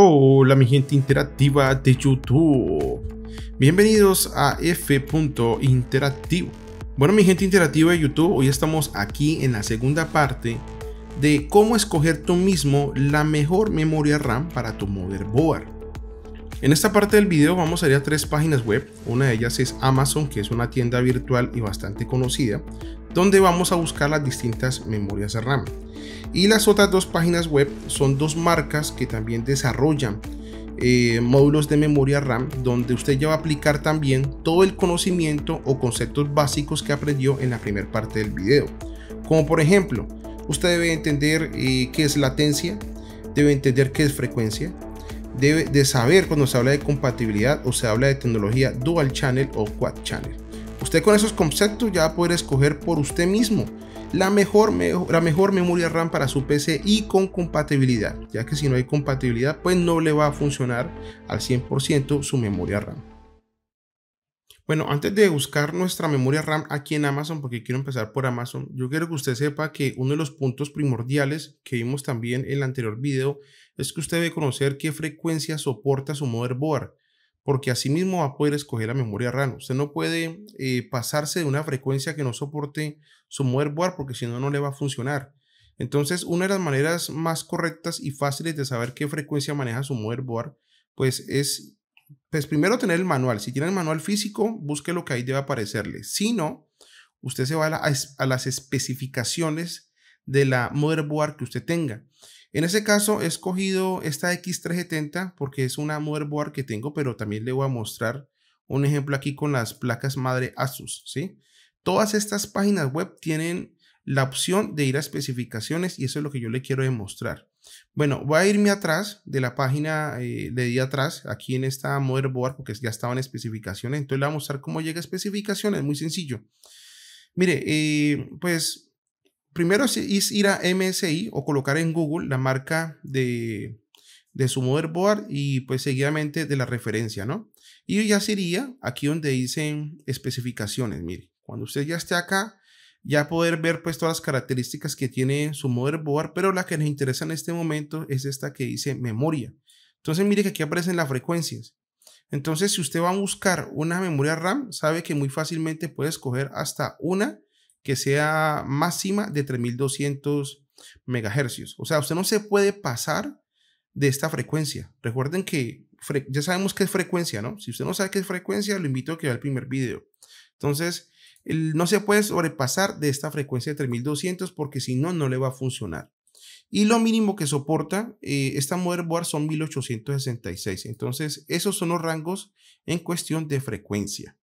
Hola mi gente interactiva de YouTube. Bienvenidos a F. Interactivo. Bueno mi gente interactiva de YouTube, hoy estamos aquí en la segunda parte de cómo escoger tú mismo la mejor memoria RAM para tu motherboard. En esta parte del video vamos a ir a tres páginas web, una de ellas es Amazon, que es una tienda virtual y bastante conocida, donde vamos a buscar las distintas memorias de RAM. Y las otras dos páginas web son dos marcas que también desarrollan eh, módulos de memoria RAM donde usted ya va a aplicar también todo el conocimiento o conceptos básicos que aprendió en la primera parte del video. Como por ejemplo, usted debe entender eh, qué es latencia, debe entender qué es frecuencia, debe de saber cuando se habla de compatibilidad o se habla de tecnología dual channel o quad channel. Usted con esos conceptos ya va a poder escoger por usted mismo la mejor, la mejor memoria RAM para su PC y con compatibilidad, ya que si no hay compatibilidad pues no le va a funcionar al 100% su memoria RAM. Bueno, antes de buscar nuestra memoria RAM aquí en Amazon, porque quiero empezar por Amazon, yo quiero que usted sepa que uno de los puntos primordiales que vimos también en el anterior video es que usted debe conocer qué frecuencia soporta su motherboard, porque así mismo va a poder escoger la memoria RAM. Usted no puede eh, pasarse de una frecuencia que no soporte su motherboard, porque si no, no le va a funcionar. Entonces, una de las maneras más correctas y fáciles de saber qué frecuencia maneja su motherboard, pues es pues primero tener el manual. Si tiene el manual físico, busque lo que ahí debe aparecerle. Si no, usted se va a, las especificaciones de la motherboard que usted tenga. En ese caso he escogido esta X370 porque es una motherboard que tengo, pero también le voy a mostrar un ejemplo aquí con las placas madre Asus, Todas estas páginas web tienen la opción de ir a especificaciones y eso es lo que yo le quiero demostrar. Bueno, voy a irme atrás de la página eh, de día atrás, aquí en esta motherboard, porque ya estaba en especificaciones. Entonces le voy a mostrar cómo llega a especificaciones, muy sencillo. Mire, eh, pues primero es ir a MSI o colocar en Google la marca de, de su motherboard y pues seguidamente de la referencia, ¿no? Y ya sería aquí donde dicen especificaciones, mire. Cuando usted ya esté acá, ya poder ver pues todas las características que tiene su motherboard, pero la que nos interesa en este momento es esta que dice memoria. Entonces mire que aquí aparecen las frecuencias. Entonces si usted va a buscar una memoria RAM, sabe que muy fácilmente puede escoger hasta una que sea máxima de 3200 megahercios. O sea, usted no se puede pasar de esta frecuencia. Recuerden que ya sabemos qué es frecuencia, ¿no? Si usted no sabe qué es frecuencia, lo invito a que vea el primer video. Entonces, no se puede sobrepasar de esta frecuencia de 3200 porque si no, no le va a funcionar. Y lo mínimo que soporta eh, esta motherboard son 1866. Entonces, esos son los rangos en cuestión de frecuencia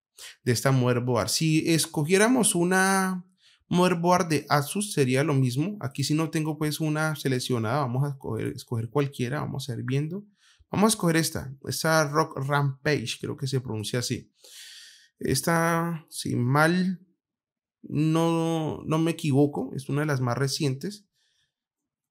de esta motherboard. Si escogiéramos una motherboard de Asus, sería lo mismo. Aquí si no tengo pues una seleccionada, vamos a escoger, escoger cualquiera, vamos a ir viendo. Vamos a escoger esta, esta Rock Rampage, creo que se pronuncia así. Esta, si mal no, no me equivoco, es una de las más recientes.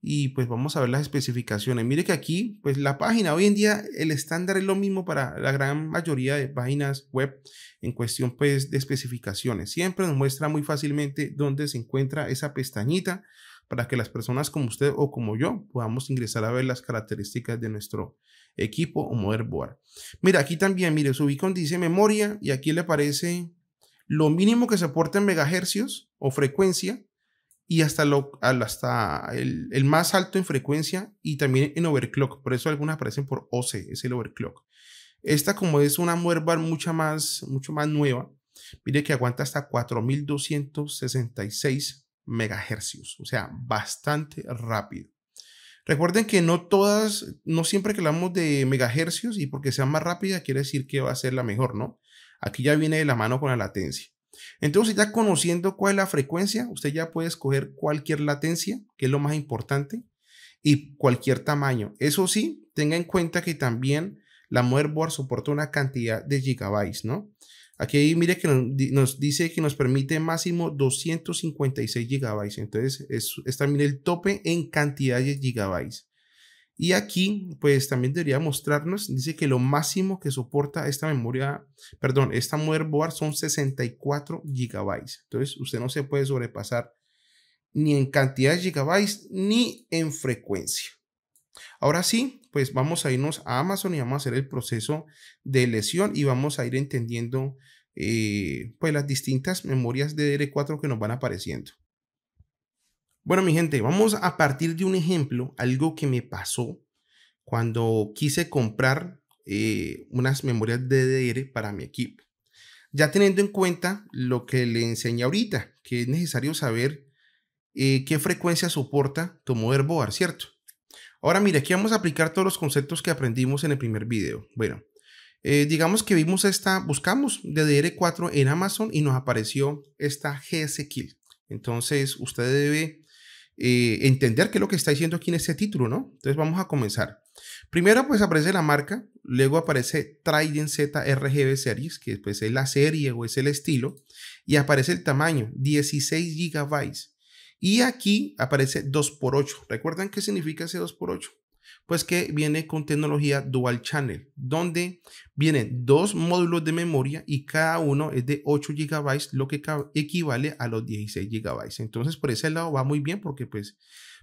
Y pues vamos a ver las especificaciones. Mire que aquí, pues la página, hoy en día el estándar es lo mismo para la gran mayoría de páginas web en cuestión pues de especificaciones. Siempre nos muestra muy fácilmente dónde se encuentra esa pestañita para que las personas como usted o como yo podamos ingresar a ver las características de nuestro equipo o motherboard. Mira, aquí también, mire, su beacon dice memoria y aquí le aparece lo mínimo que se aporta en megahercios o frecuencia y hasta, lo, hasta el, más alto en frecuencia y también en overclock. Por eso algunas aparecen por OC, es el overclock. Esta como es una motherboard mucha más, mucho más nueva, mire que aguanta hasta 4266 megahercios, o sea, bastante rápido. Recuerden que no todas, no siempre que hablamos de megahercios y porque sea más rápida quiere decir que va a ser la mejor, ¿no? Aquí ya viene de la mano con la latencia. Entonces ya conociendo cuál es la frecuencia, usted ya puede escoger cualquier latencia, que es lo más importante, y cualquier tamaño. Eso sí, tenga en cuenta que también la motherboard soporta una cantidad de gigabytes, ¿no? Aquí mire que nos, dice que nos permite máximo 256 gigabytes. Entonces es, también el tope en cantidad de gigabytes. Y aquí pues también debería mostrarnos, dice que lo máximo que soporta esta memoria, perdón, esta motherboard son 64 gigabytes. Entonces usted no se puede sobrepasar ni en cantidad de gigabytes ni en frecuencia. Ahora sí, pues vamos a irnos a Amazon y vamos a hacer el proceso de lesión y vamos a ir entendiendo eh, pues las distintas memorias ddr 4 que nos van apareciendo. Bueno, mi gente, vamos a partir de un ejemplo, algo que me pasó cuando quise comprar eh, unas memorias DDR para mi equipo. Ya teniendo en cuenta lo que le enseñé ahorita, que es necesario saber eh, qué frecuencia soporta tu motherboard, ¿cierto? Ahora mire, aquí vamos a aplicar todos los conceptos que aprendimos en el primer video. Bueno, eh, digamos que vimos esta, buscamos DDR4 en Amazon y nos apareció esta GS Entonces usted debe eh, entender qué es lo que está diciendo aquí en este título, ¿no? Entonces vamos a comenzar. Primero pues aparece la marca, luego aparece Trident RGB Series, que pues, es la serie o es el estilo, y aparece el tamaño, 16 GB. Y aquí aparece 2x8. ¿Recuerdan qué significa ese 2x8? Pues que viene con tecnología dual channel, donde vienen dos módulos de memoria y cada uno es de 8 GB, lo que equivale a los 16 GB. Entonces, por ese lado va muy bien porque pues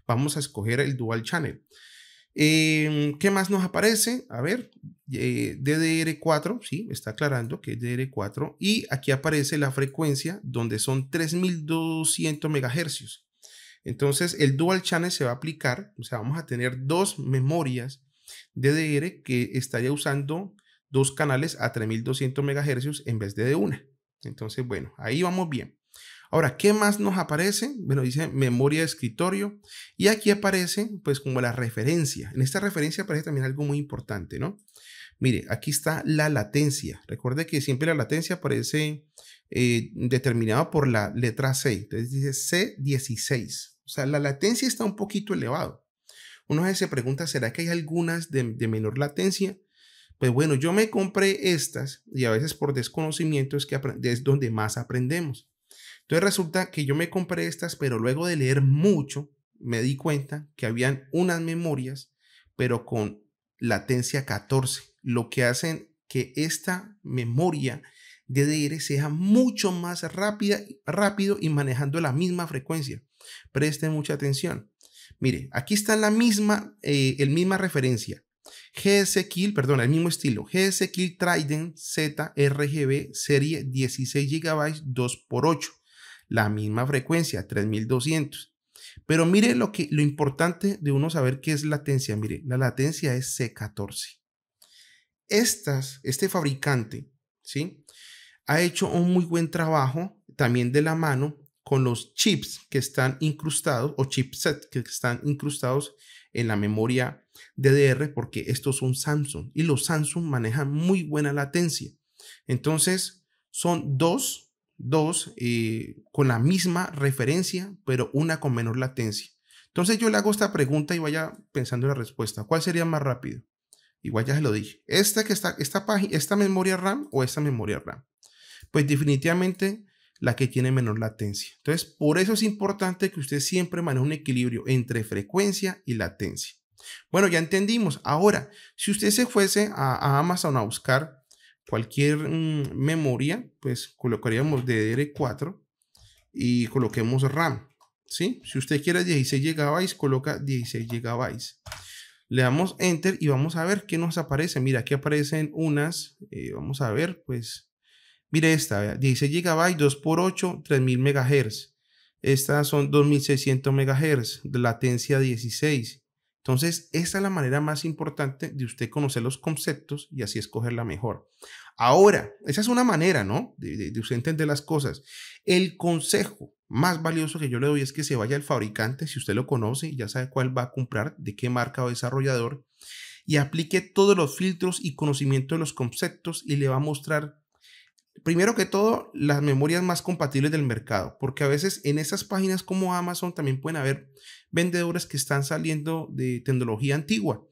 vamos a escoger el dual channel. Em, ¿Qué más nos aparece? A ver, eh, DDR4, sí, está aclarando que es DDR4. Y aquí aparece la frecuencia donde son 3200 MHz. Entonces, el dual channel se va a aplicar, o sea, vamos a tener dos memorias DDR que estaría usando dos canales a 3200 MHz en vez de una. Entonces, bueno, ahí vamos bien. Ahora, ¿qué más nos aparece? Bueno, dice memoria de escritorio y aquí aparece pues como la referencia. En esta referencia aparece también algo muy importante, ¿no? Mire, aquí está la latencia. Recuerde que siempre la latencia aparece eh, determinada por la letra C. Entonces dice C16. O sea, la latencia está un poquito elevado. Uno se pregunta, ¿será que hay algunas de, menor latencia? Pues bueno, yo me compré estas y a veces por desconocimiento es, que es donde más aprendemos. Entonces resulta que yo me compré estas, pero luego de leer mucho me di cuenta que habían unas memorias, pero con latencia 14, lo que hacen que esta memoria de e sea mucho más rápida, rápido y manejando la misma frecuencia. Presten mucha atención. Mire, aquí está la misma, eh, el misma referencia. GSKill, perdón, el mismo estilo. GSKill Trident Z RGB serie 16 GB 2x8. La misma frecuencia, 3200. Pero mire lo, que, lo importante de uno saber qué es latencia. Mire, la latencia es C14. Estas, este fabricante, ¿sí? ha hecho un muy buen trabajo también de la mano con los chips que están incrustados o chipset que están incrustados en la memoria DDR porque estos son Samsung y los Samsung manejan muy buena latencia. Entonces son dos, dos eh, con la misma referencia pero una con menor latencia. Entonces yo le hago esta pregunta y vaya pensando la respuesta. ¿Cuál sería más rápido? Igual ya se lo dije. Esta que está, esta página, esta memoria RAM o esta memoria RAM pues definitivamente la que tiene menor latencia. Entonces, por eso es importante que usted siempre maneje un equilibrio entre frecuencia y latencia. Bueno, ya entendimos. Ahora, si usted se fuese a, Amazon a buscar cualquier mm, memoria, pues colocaríamos DDR4 y coloquemos RAM. ¿sí? Si usted quiere 16 GB, coloca 16 GB. Le damos Enter y vamos a ver qué nos aparece. Mira, aquí aparecen unas, eh, vamos a ver, pues Mire esta, 16 GB, 2x8, 3000 MHz. Estas son 2600 MHz, latencia 16. Entonces, esta es la manera más importante de usted conocer los conceptos y así escogerla mejor. Ahora, esa es una manera, ¿no? De, de, de, usted entender las cosas. El consejo más valioso que yo le doy es que se vaya al fabricante, si usted lo conoce ya sabe cuál va a comprar, de qué marca o desarrollador, y aplique todos los filtros y conocimiento de los conceptos y le va a mostrar Primero que todo, las memorias más compatibles del mercado, porque a veces en esas páginas como Amazon también pueden haber vendedores que están saliendo de tecnología antigua.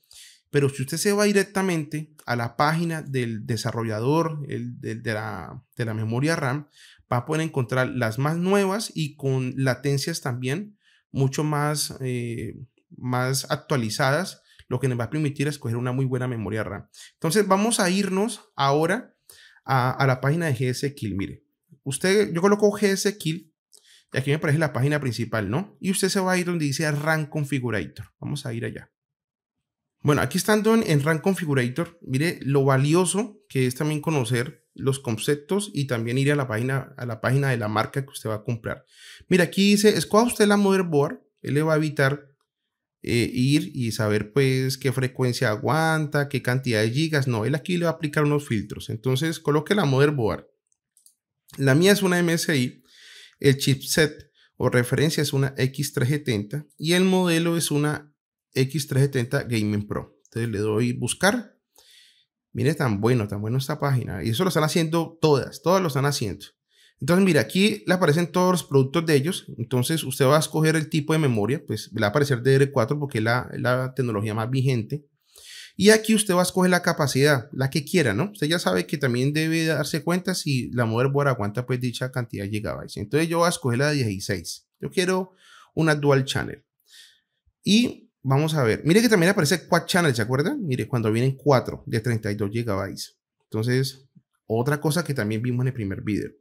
Pero si usted se va directamente a la página del desarrollador el, de, la, memoria RAM, va a poder encontrar las más nuevas y con latencias también mucho más, eh, más actualizadas, lo que nos va a permitir escoger una muy buena memoria RAM. Entonces vamos a irnos ahora a, la página de GS Mire, usted, yo coloco GS Kill y aquí me aparece la página principal, ¿no? Y usted se va a ir donde dice RAM Configurator. Vamos a ir allá. Bueno, aquí estando en, en Configurator, mire lo valioso que es también conocer los conceptos y también ir a la página, a la página de la marca que usted va a comprar. Mira, aquí dice, escoja usted la motherboard, él le va a evitar eh, ir y saber pues qué frecuencia aguanta, qué cantidad de gigas. No, él aquí le va a aplicar unos filtros. Entonces coloque la motherboard. La mía es una MSI, el chipset o referencia es una X370 y el modelo es una X370 Gaming Pro. Entonces le doy buscar. Mire tan bueno, tan bueno esta página. Y eso lo están haciendo todas, todas lo están haciendo. Entonces, mira, aquí le aparecen todos los productos de ellos. Entonces, usted va a escoger el tipo de memoria, pues le va a aparecer DR4 porque es la, la tecnología más vigente. Y aquí usted va a escoger la capacidad, la que quiera, ¿no? Usted ya sabe que también debe darse cuenta si la motherboard aguanta pues dicha cantidad de gigabytes. Entonces yo voy a escoger la de 16. Yo quiero una dual channel. Y vamos a ver. Mire que también aparece quad channel, ¿se acuerdan? Mire, cuando vienen 4 de 32 gigabytes. Entonces otra cosa que también vimos en el primer video.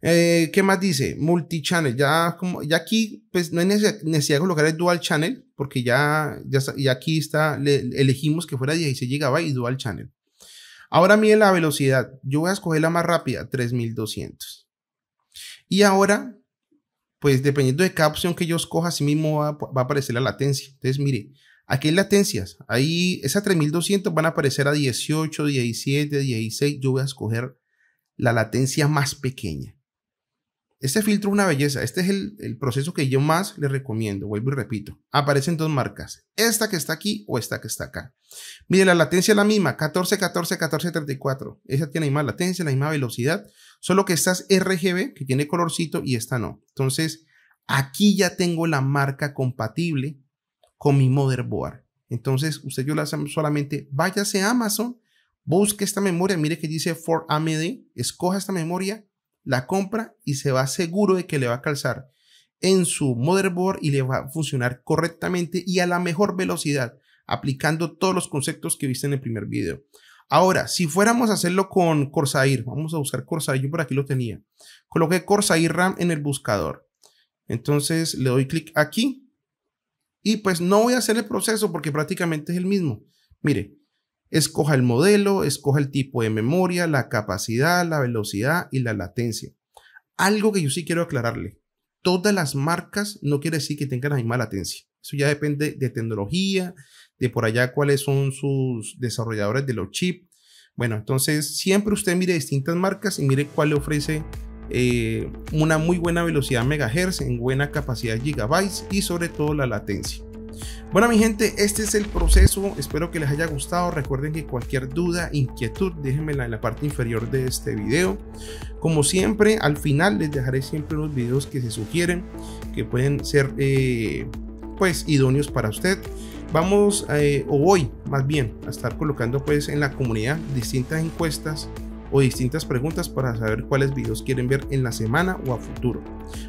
Eh, ¿Qué más dice? Multichannel. Ya, ya aquí pues, no hay necesidad de colocar el dual channel porque ya, ya, aquí está, elegimos que fuera 16 GB y dual channel. Ahora mire la velocidad. Yo voy a escoger la más rápida, 3200. Y ahora, pues dependiendo de cada opción que yo escoja, así mismo va a aparecer la latencia. Entonces, mire, Aquí hay latencias. Ahí esas 3200 van a aparecer a 18, 17, 16. Yo voy a escoger la latencia más pequeña. Este filtro es una belleza. Este es el, el proceso que yo más le recomiendo. Vuelvo y repito. Aparecen dos marcas. Esta que está aquí o esta que está acá. Mire, la latencia es la misma. 14, 14, 14, 34. Esa tiene la misma latencia, la misma velocidad. Solo que esta es RGB, que tiene colorcito, y esta no. Entonces, aquí ya tengo la marca compatible con mi motherboard. Entonces, usted yo la solamente váyase a Amazon, busque esta memoria, mire que dice for AMD, escoja esta memoria, la compra y se va seguro de que le va a calzar en su motherboard y le va a funcionar correctamente y a la mejor velocidad, aplicando todos los conceptos que viste en el primer video. Ahora, si fuéramos a hacerlo con Corsair, vamos a buscar Corsair, yo por aquí lo tenía. coloque Corsair RAM en el buscador. Entonces le doy clic aquí y pues no voy a hacer el proceso porque prácticamente es el mismo. Mire, escoja el modelo, escoja el tipo de memoria, la capacidad, la velocidad y la latencia. Algo que yo sí quiero aclararle. Todas las marcas no quiere decir que tengan la misma latencia. Eso ya depende de tecnología, de por allá cuáles son sus desarrolladores de los chips. Bueno, entonces siempre usted mire distintas marcas y mire cuál le ofrece eh, una muy buena velocidad megahertz, en buena capacidad gigabytes y sobre todo la latencia. Bueno mi gente, este es el proceso, espero que les haya gustado, recuerden que cualquier duda, inquietud, déjenmela en la parte inferior de este video. Como siempre, al final les dejaré siempre los videos que se sugieren, que pueden ser eh, pues idóneos para usted. Vamos, eh, o voy más bien, a estar colocando pues en la comunidad distintas encuestas o distintas preguntas para saber cuáles videos quieren ver en la semana o a futuro.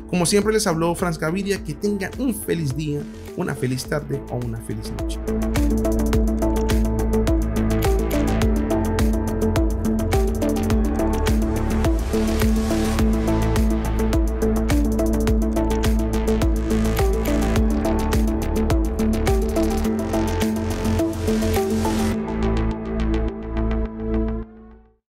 Como siempre les habló Franz Gaviria, que tengan un feliz día, una feliz tarde o una feliz noche.